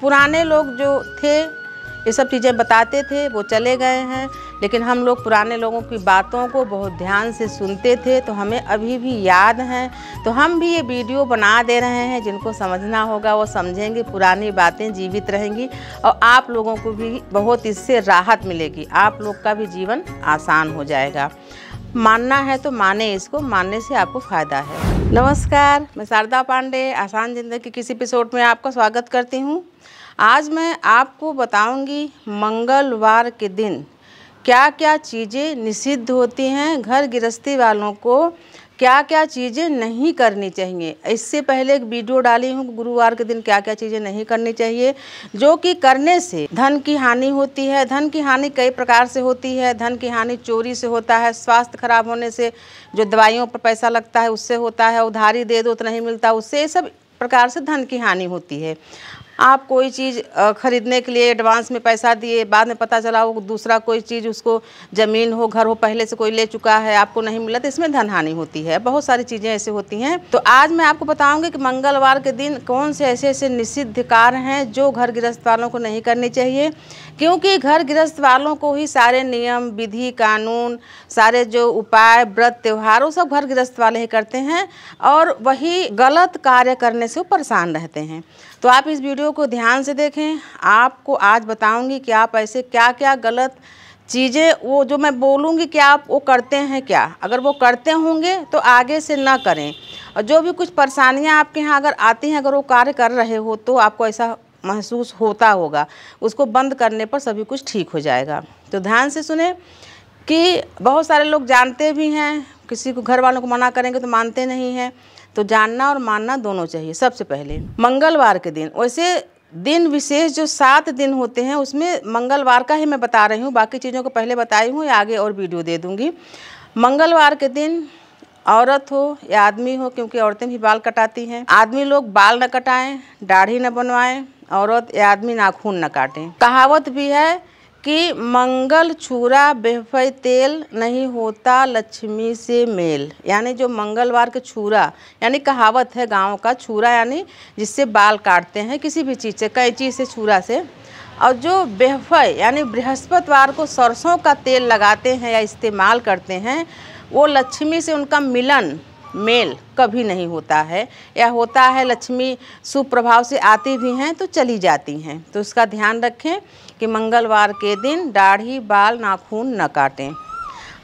पुराने लोग जो थे ये सब चीज़ें बताते थे वो चले गए हैं लेकिन हम लोग पुराने लोगों की बातों को बहुत ध्यान से सुनते थे तो हमें अभी भी याद हैं तो हम भी ये वीडियो बना दे रहे हैं जिनको समझना होगा वो समझेंगे पुरानी बातें जीवित रहेंगी और आप लोगों को भी बहुत इससे राहत मिलेगी आप लोग का भी जीवन आसान हो जाएगा मानना है तो माने इसको मानने से आपको फ़ायदा है नमस्कार मैं शारदा पांडे आसान ज़िंदगी के किसी एपिसोड में आपका स्वागत करती हूँ आज मैं आपको बताऊंगी मंगलवार के दिन क्या क्या चीज़ें निषिद्ध होती हैं घर गृहस्थी वालों को क्या क्या चीज़ें नहीं करनी चाहिए इससे पहले एक वीडियो डाली हूँ गुरुवार के दिन क्या क्या चीज़ें नहीं करनी चाहिए जो कि करने से धन की हानि होती है धन की हानि कई प्रकार से होती है धन की हानि चोरी से होता है स्वास्थ्य खराब होने से जो दवाइयों पर पैसा लगता है उससे होता है उधारी दे दो तो नहीं मिलता उससे ये सब प्रकार से धन की हानि होती है आप कोई चीज़ ख़रीदने के लिए एडवांस में पैसा दिए बाद में पता चला वो दूसरा कोई चीज़ उसको ज़मीन हो घर हो पहले से कोई ले चुका है आपको नहीं मिला तो इसमें धन हानि होती है बहुत सारी चीज़ें ऐसे होती हैं तो आज मैं आपको बताऊँगी कि मंगलवार के दिन कौन से ऐसे ऐसे निषिद्ध कार्य हैं जो घर गृहस्थ वालों को नहीं करनी चाहिए क्योंकि घर गृहस्थ वालों को ही सारे नियम विधि कानून सारे जो उपाय व्रत त्यौहार वो सब घर गृहस्थ वाले ही करते हैं और वही गलत कार्य करने से परेशान रहते हैं तो आप इस वीडियो को ध्यान से देखें आपको आज बताऊंगी कि आप ऐसे क्या क्या गलत चीज़ें वो जो मैं बोलूँगी कि आप वो करते हैं क्या अगर वो करते होंगे तो आगे से ना करें और जो भी कुछ परेशानियाँ आपके यहाँ अगर आती हैं अगर वो कार्य कर रहे हो तो आपको ऐसा महसूस होता होगा उसको बंद करने पर सभी कुछ ठीक हो जाएगा तो ध्यान से सुने कि बहुत सारे लोग जानते भी हैं किसी को घर वालों को मना करेंगे तो मानते नहीं हैं तो जानना और मानना दोनों चाहिए सबसे पहले मंगलवार के दिन वैसे दिन विशेष जो सात दिन होते हैं उसमें मंगलवार का ही मैं बता रही हूँ बाकी चीज़ों को पहले बताई हूँ या आगे और वीडियो दे दूँगी मंगलवार के दिन औरत हो या आदमी हो क्योंकि औरतें भी बाल कटाती हैं आदमी लोग बाल न कटाएं दाढ़ी न बनवाएं औरत या आदमी नाखून न काटें कहावत भी है कि मंगल छुरा बेफे तेल नहीं होता लक्ष्मी से मेल यानी जो मंगलवार के छुरा यानी कहावत है गांव का छुरा यानी जिससे बाल काटते हैं किसी भी चीज़ से कैंची से छुरा से और जो बेहफय यानी बृहस्पतिवार को सरसों का तेल लगाते हैं या इस्तेमाल करते हैं वो लक्ष्मी से उनका मिलन मेल कभी नहीं होता है या होता है लक्ष्मी सुप्रभाव से आती भी हैं तो चली जाती हैं तो उसका ध्यान रखें कि मंगलवार के दिन दाढ़ी बाल नाखून न काटें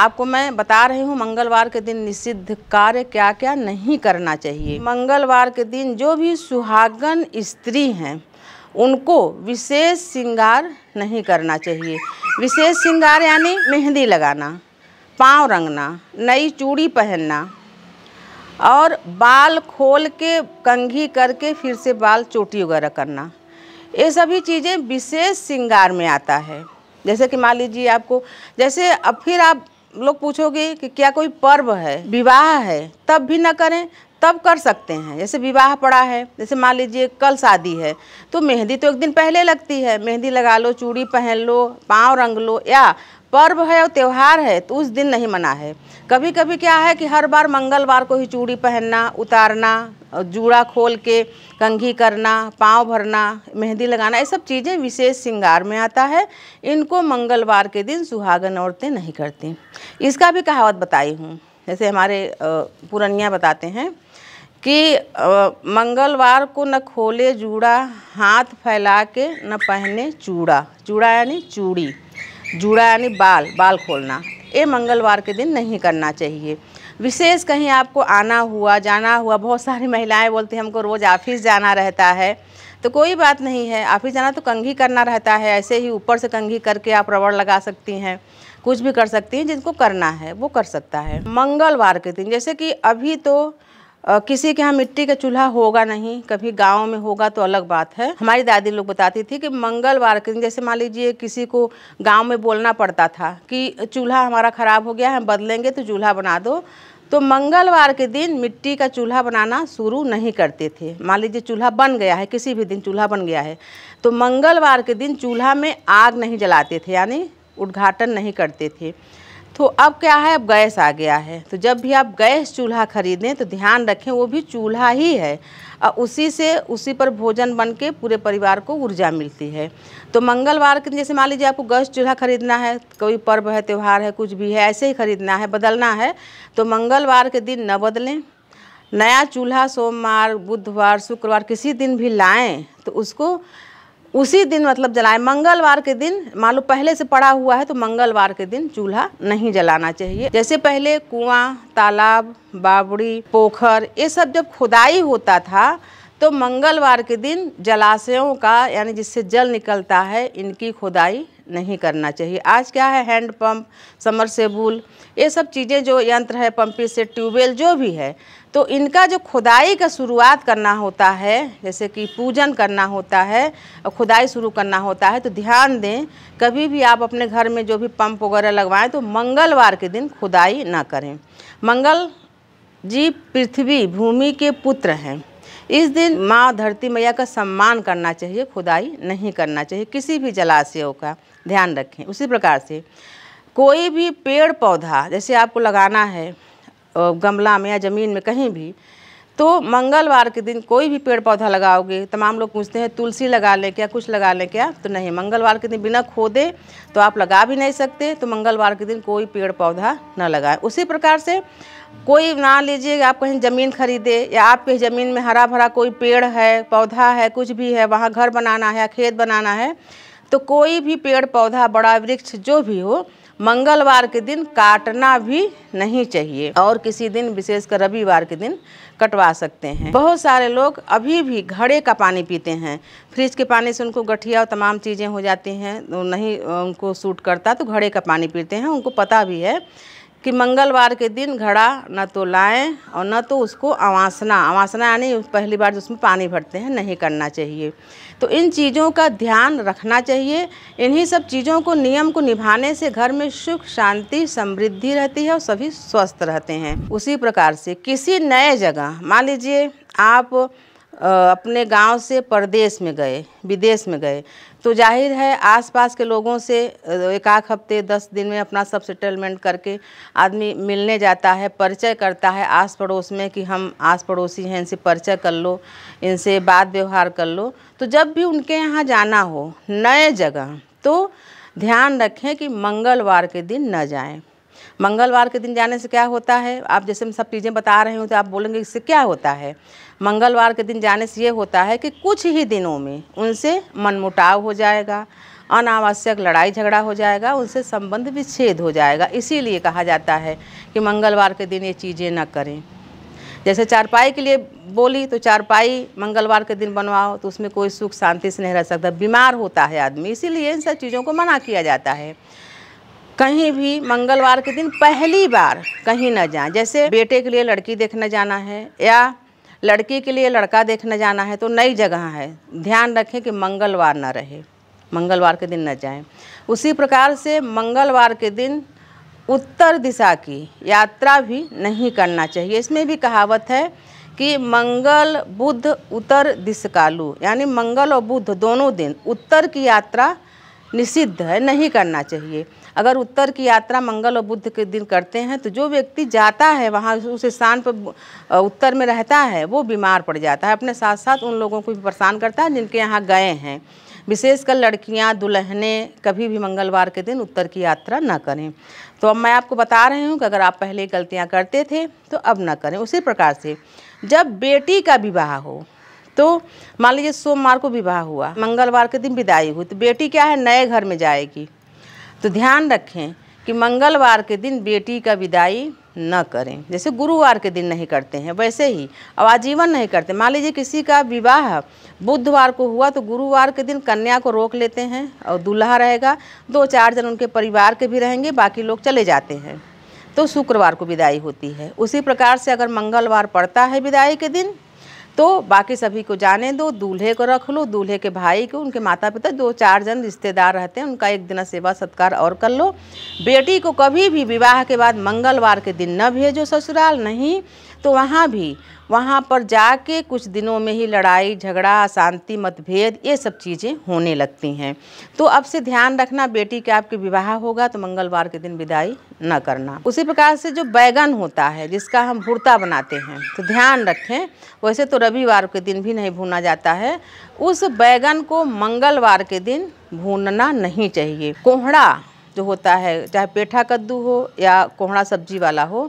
आपको मैं बता रही हूँ मंगलवार के दिन निषिद्ध कार्य क्या क्या नहीं करना चाहिए मंगलवार के दिन जो भी सुहागन स्त्री हैं उनको विशेष श्रृंगार नहीं करना चाहिए विशेष श्रृंगार यानी मेहंदी लगाना पाँव रंगना नई चूड़ी पहनना और बाल खोल के कंघी करके फिर से बाल चोटी वगैरह करना ये सभी चीज़ें विशेष श्रृंगार में आता है जैसे कि मान लीजिए आपको जैसे अब फिर आप लोग पूछोगे कि क्या कोई पर्व है विवाह है तब भी ना करें तब कर सकते हैं जैसे विवाह पड़ा है जैसे मान लीजिए कल शादी है तो मेहंदी तो एक दिन पहले लगती है मेहंदी लगा लो चूड़ी पहन लो पाँव रंग लो या पर्व है और त्यौहार है तो उस दिन नहीं मना है कभी कभी क्या है कि हर बार मंगलवार को ही चूड़ी पहनना उतारना जूड़ा खोल के कंघी करना पाँव भरना मेहंदी लगाना ये सब चीज़ें विशेष श्रृंगार में आता है इनको मंगलवार के दिन सुहागन औरतें नहीं करती इसका भी कहावत बताई हूँ जैसे हमारे पुरनिया बताते हैं कि मंगलवार को न खोले जूड़ा हाथ फैला के न पहने चूड़ा चूड़ा यानी चूड़ी जुड़ा यानी बाल बाल खोलना ये मंगलवार के दिन नहीं करना चाहिए विशेष कहीं आपको आना हुआ जाना हुआ बहुत सारी महिलाएं बोलती हैं हमको रोज़ ऑफिस जाना रहता है तो कोई बात नहीं है ऑफिस जाना तो कंघी करना रहता है ऐसे ही ऊपर से कंघी करके आप रबड़ लगा सकती हैं कुछ भी कर सकती हैं जिनको करना है वो कर सकता है मंगलवार के दिन जैसे कि अभी तो किसी के यहाँ मिट्टी का चूल्हा होगा नहीं कभी गांव में होगा तो अलग बात है हमारी दादी लोग बताती थी कि मंगलवार के दिन जैसे मान लीजिए किसी को गांव में बोलना पड़ता था कि चूल्हा हमारा ख़राब हो गया है बदलेंगे तो चूल्हा बना दो तो मंगलवार के दिन मिट्टी का चूल्हा बनाना शुरू नहीं करते थे मान लीजिए चूल्हा बन गया है किसी भी दिन चूल्हा बन गया है तो मंगलवार के दिन चूल्हा में आग नहीं जलाते थे यानी उद्घाटन नहीं करते थे तो अब क्या है अब गैस आ गया है तो जब भी आप गैस चूल्हा खरीदें तो ध्यान रखें वो भी चूल्हा ही है और उसी से उसी पर भोजन बन के पूरे परिवार को ऊर्जा मिलती है तो मंगलवार के जैसे मान लीजिए आपको गैस चूल्हा खरीदना है कोई पर्व है त्यौहार है कुछ भी है ऐसे ही खरीदना है बदलना है तो मंगलवार के दिन न बदलें नया चूल्हा सोमवार बुधवार शुक्रवार किसी दिन भी लाएँ तो उसको उसी दिन मतलब जलाएं मंगलवार के दिन मान लो पहले से पड़ा हुआ है तो मंगलवार के दिन चूल्हा नहीं जलाना चाहिए जैसे पहले कुआं तालाब बाबड़ी पोखर ये सब जब खुदाई होता था तो मंगलवार के दिन जलाशयों का यानी जिससे जल निकलता है इनकी खुदाई नहीं करना चाहिए आज क्या है हैंड पंप समरसेबुल ये सब चीज़ें जो यंत्र है पंपी से ट्यूबवेल जो भी है तो इनका जो खुदाई का शुरुआत करना होता है जैसे कि पूजन करना होता है और खुदाई शुरू करना होता है तो ध्यान दें कभी भी आप अपने घर में जो भी पंप वगैरह लगवाएं तो मंगलवार के दिन खुदाई ना करें मंगल जी पृथ्वी भूमि के पुत्र हैं इस दिन माँ धरती मैया का सम्मान करना चाहिए खुदाई नहीं करना चाहिए किसी भी जलाशयों का ध्यान रखें उसी प्रकार से कोई भी पेड़ पौधा जैसे आपको लगाना है गमला में या ज़मीन में कहीं भी तो मंगलवार के दिन कोई भी पेड़ पौधा लगाओगे तमाम लोग पूछते हैं तुलसी लगा लें क्या कुछ लगा लें क्या तो नहीं मंगलवार के दिन बिना खोदे तो आप लगा भी नहीं सकते तो मंगलवार के दिन कोई पेड़ पौधा न लगाए उसी प्रकार से कोई ना लीजिए आप कहीं ज़मीन खरीदे या आपके ज़मीन में हरा भरा कोई पेड़ है पौधा है कुछ भी है वहाँ घर बनाना है खेत बनाना है तो कोई भी पेड़ पौधा बड़ा वृक्ष जो भी हो मंगलवार के दिन काटना भी नहीं चाहिए और किसी दिन विशेषकर रविवार के दिन कटवा सकते हैं बहुत सारे लोग अभी भी घड़े का पानी पीते हैं फ्रिज के पानी से उनको गठिया और तमाम चीज़ें हो जाती हैं नहीं उनको सूट करता तो घड़े का पानी पीते हैं उनको पता भी है कि मंगलवार के दिन घड़ा न तो लाएं और न तो उसको अवासना अवासना यानी पहली बार जो उसमें पानी भरते हैं नहीं करना चाहिए तो इन चीज़ों का ध्यान रखना चाहिए इन्हीं सब चीज़ों को नियम को निभाने से घर में सुख शांति समृद्धि रहती है और सभी स्वस्थ रहते हैं उसी प्रकार से किसी नए जगह मान लीजिए आप अपने गांव से परदेश में गए विदेश में गए तो जाहिर है आसपास के लोगों से एक आध हफ्ते दस दिन में अपना सब सेटलमेंट करके आदमी मिलने जाता है परिचय करता है आस पड़ोस में कि हम आस पड़ोसी हैं इनसे परिचय कर लो इनसे बात व्यवहार कर लो तो जब भी उनके यहाँ जाना हो नए जगह तो ध्यान रखें कि मंगलवार के दिन न जाएं मंगलवार के दिन जाने से क्या होता है आप जैसे हम सब चीज़ें बता रहे हो तो आप बोलेंगे इससे क्या होता है मंगलवार के दिन जाने से ये होता है कि कुछ ही दिनों में उनसे मनमुटाव हो जाएगा अनावश्यक लड़ाई झगड़ा हो जाएगा उनसे संबंध विच्छेद हो जाएगा इसीलिए कहा जाता है कि मंगलवार के दिन ये चीज़ें न करें जैसे चारपाई के लिए बोली तो चारपाई मंगलवार के दिन बनवाओ तो उसमें कोई सुख शांति से नहीं रह सकता बीमार होता है आदमी इसीलिए इन सब चीज़ों को मना किया जाता है कहीं भी मंगलवार के दिन पहली बार कहीं ना जाएं जैसे बेटे के लिए लड़की देखने जाना है या लड़की के लिए लड़का देखने जाना है तो नई जगह है ध्यान रखें कि मंगलवार न रहे मंगलवार के दिन न जाएं उसी प्रकार से मंगलवार के दिन उत्तर दिशा की यात्रा भी नहीं करना चाहिए इसमें भी कहावत है कि मंगल बुध उत्तर दिशकालु यानी मंगल और बुध दोनों दिन उत्तर की यात्रा निषिद्ध है नहीं करना चाहिए अगर उत्तर की यात्रा मंगल और बुद्ध के दिन करते हैं तो जो व्यक्ति जाता है वहाँ उस स्थान पर उत्तर में रहता है वो बीमार पड़ जाता है अपने साथ साथ उन लोगों को भी परेशान करता है जिनके यहाँ गए हैं विशेषकर लड़कियाँ दुल्हने कभी भी मंगलवार के दिन उत्तर की यात्रा ना करें तो अब मैं आपको बता रही हूँ कि अगर आप पहले गलतियाँ करते थे तो अब ना करें उसी प्रकार से जब बेटी का विवाह हो तो मान लीजिए सोमवार को विवाह हुआ मंगलवार के दिन विदाई हुई तो बेटी क्या है नए घर में जाएगी तो ध्यान रखें कि मंगलवार के दिन बेटी का विदाई न करें जैसे गुरुवार के दिन नहीं करते हैं वैसे ही अब आजीवन नहीं करते मान लीजिए किसी का विवाह बुधवार को हुआ तो गुरुवार के दिन कन्या को रोक लेते हैं और दूल्हा रहेगा दो चार जन उनके परिवार के भी रहेंगे बाकी लोग चले जाते हैं तो शुक्रवार को विदाई होती है उसी प्रकार से अगर मंगलवार पड़ता है विदाई के दिन तो बाकी सभी को जाने दो दूल्हे को रख लो दूल्हे के भाई को उनके माता पिता दो चार जन रिश्तेदार रहते हैं उनका एक दिन सेवा सत्कार और कर लो बेटी को कभी भी विवाह के बाद मंगलवार के दिन न भेजो ससुराल नहीं तो वहाँ भी वहाँ पर जाके कुछ दिनों में ही लड़ाई झगड़ा अशांति मतभेद ये सब चीज़ें होने लगती हैं तो अब से ध्यान रखना बेटी के आपके विवाह होगा तो मंगलवार के दिन विदाई न करना उसी प्रकार से जो बैगन होता है जिसका हम भुरता बनाते हैं तो ध्यान रखें वैसे तो रविवार के दिन भी नहीं भूना जाता है उस बैगन को मंगलवार के दिन भूनना नहीं चाहिए कोहड़ा जो होता है चाहे पेठा कद्दू हो या कोहड़ा सब्जी वाला हो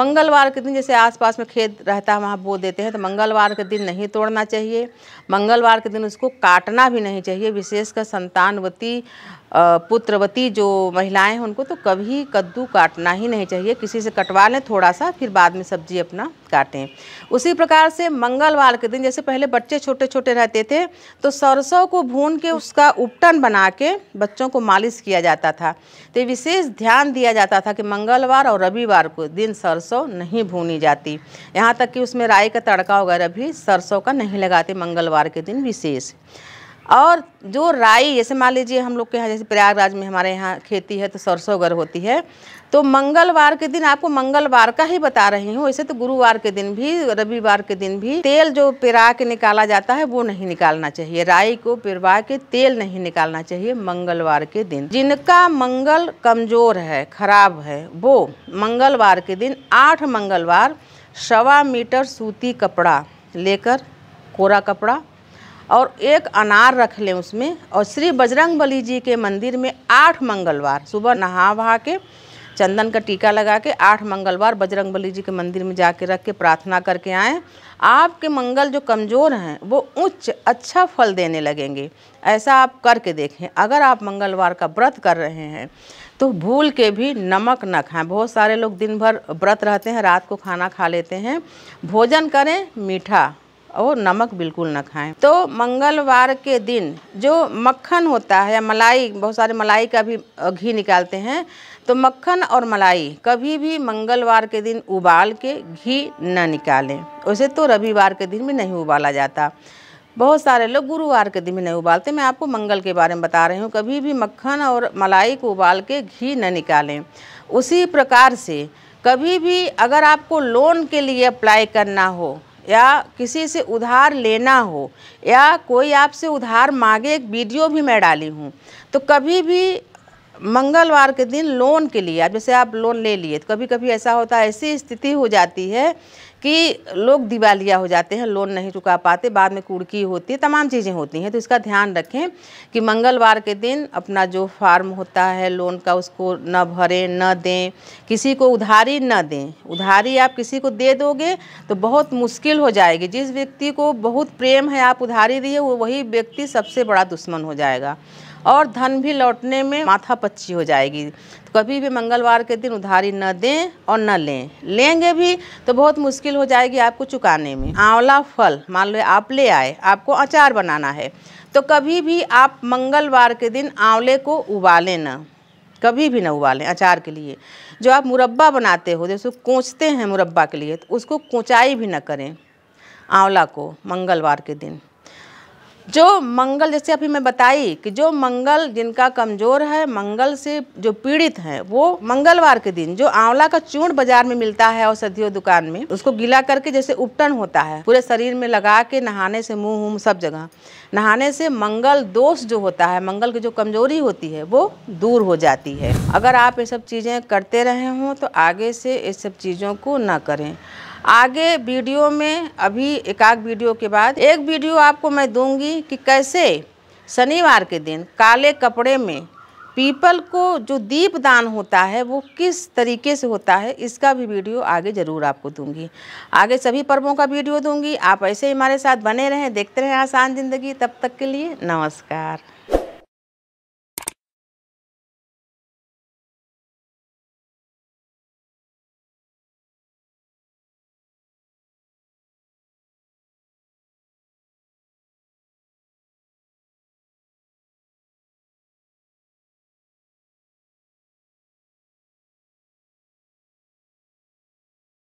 मंगलवार के दिन जैसे आसपास में खेत रहता है वहाँ बो देते हैं तो मंगलवार के दिन नहीं तोड़ना चाहिए मंगलवार के दिन उसको काटना भी नहीं चाहिए विशेषकर संतानवती पुत्रवती जो महिलाएं हैं उनको तो कभी कद्दू काटना ही नहीं चाहिए किसी से कटवा लें थोड़ा सा फिर बाद में सब्जी अपना काटें उसी प्रकार से मंगलवार के दिन जैसे पहले बच्चे छोटे छोटे रहते थे तो सरसों को भून के उसका उपटन बना के बच्चों को मालिश किया जाता था तो विशेष ध्यान दिया जाता था कि मंगलवार और रविवार को दिन सरसों नहीं भूनी जाती यहाँ तक कि उसमें राई का तड़का वगैरह भी सरसों का नहीं लगाते मंगलवार के दिन विशेष और जो राई जैसे मान लीजिए हम लोग के यहाँ जैसे प्रयागराज में हमारे यहाँ खेती है तो सरसों अगर होती है तो मंगलवार के दिन आपको मंगलवार का ही बता रही हूँ वैसे तो गुरुवार के दिन भी रविवार के दिन भी तेल जो पिरा के निकाला जाता है वो नहीं निकालना चाहिए राई को पिरवा के तेल नहीं निकालना चाहिए मंगलवार के दिन जिनका मंगल कमजोर है खराब है वो मंगलवार के दिन आठ मंगलवार सवा मीटर सूती कपड़ा लेकर कोरा कपड़ा और एक अनार रख लें उसमें और श्री बजरंग बली जी के मंदिर में आठ मंगलवार सुबह नहा वहा के चंदन का टीका लगा के आठ मंगलवार बजरंग बली जी के मंदिर में कर रख के प्रार्थना करके आएँ आपके मंगल जो कमज़ोर हैं वो उच्च अच्छा फल देने लगेंगे ऐसा आप करके देखें अगर आप मंगलवार का व्रत कर रहे हैं तो भूल के भी नमक न खाएं बहुत सारे लोग दिन भर व्रत रहते हैं रात को खाना खा लेते हैं भोजन करें मीठा और नमक बिल्कुल ना खाएं तो मंगलवार के दिन जो मक्खन होता है या मलाई बहुत सारे मलाई का भी घी निकालते हैं तो मक्खन और मलाई कभी भी मंगलवार के दिन उबाल के घी न निकालें वैसे तो रविवार के दिन भी नहीं उबाला जाता बहुत सारे लोग गुरुवार के दिन भी नहीं उबालते मैं आपको मंगल के बारे में बता रही हूँ कभी भी मक्खन और मलाई को उबाल के घी न निकालें उसी प्रकार से कभी भी अगर आपको लोन के लिए अप्लाई करना हो या किसी से उधार लेना हो या कोई आपसे उधार मांगे एक वीडियो भी मैं डाली हूँ तो कभी भी मंगलवार के दिन लोन के लिए जैसे आप लोन ले लिए तो कभी कभी ऐसा होता है ऐसी स्थिति हो जाती है कि लोग दिवालिया हो जाते हैं लोन नहीं चुका पाते बाद में कुड़की होती है तमाम चीज़ें होती हैं तो इसका ध्यान रखें कि मंगलवार के दिन अपना जो फार्म होता है लोन का उसको न भरें न दें किसी को उधारी न दें उधारी आप किसी को दे दोगे तो बहुत मुश्किल हो जाएगी जिस व्यक्ति को बहुत प्रेम है आप उधारी दिए वो वही व्यक्ति सबसे बड़ा दुश्मन हो जाएगा और धन भी लौटने में माथा पच्ची हो जाएगी कभी भी मंगलवार के दिन उधारी न दें और न लें लेंगे भी तो बहुत मुश्किल हो जाएगी आपको चुकाने में आंवला फल मान लो आप ले आए आपको अचार बनाना है तो कभी भी आप मंगलवार के दिन आंवले को उबालें न कभी भी न उबालें अचार के लिए जो आप मुरब्बा बनाते हो जैसे कोचते हैं मुरब्बा के लिए तो उसको कोचाई भी ना करें आंवला को मंगलवार के दिन जो मंगल जैसे अभी मैं बताई कि जो मंगल जिनका कमज़ोर है मंगल से जो पीड़ित हैं वो मंगलवार के दिन जो आंवला का चूर्ण बाजार में मिलता है औषधियों दुकान में उसको गीला करके जैसे उपटन होता है पूरे शरीर में लगा के नहाने से मुंह मुँह सब जगह नहाने से मंगल दोष जो होता है मंगल की जो कमजोरी होती है वो दूर हो जाती है अगर आप ये सब चीज़ें करते रहे हों तो आगे से इस सब चीज़ों को ना करें आगे वीडियो में अभी एक आध वीडियो के बाद एक वीडियो आपको मैं दूंगी कि कैसे शनिवार के दिन काले कपड़े में पीपल को जो दीप दान होता है वो किस तरीके से होता है इसका भी वीडियो आगे ज़रूर आपको दूंगी आगे सभी पर्वों का वीडियो दूंगी आप ऐसे ही हमारे साथ बने रहें देखते रहें आसान ज़िंदगी तब तक के लिए नमस्कार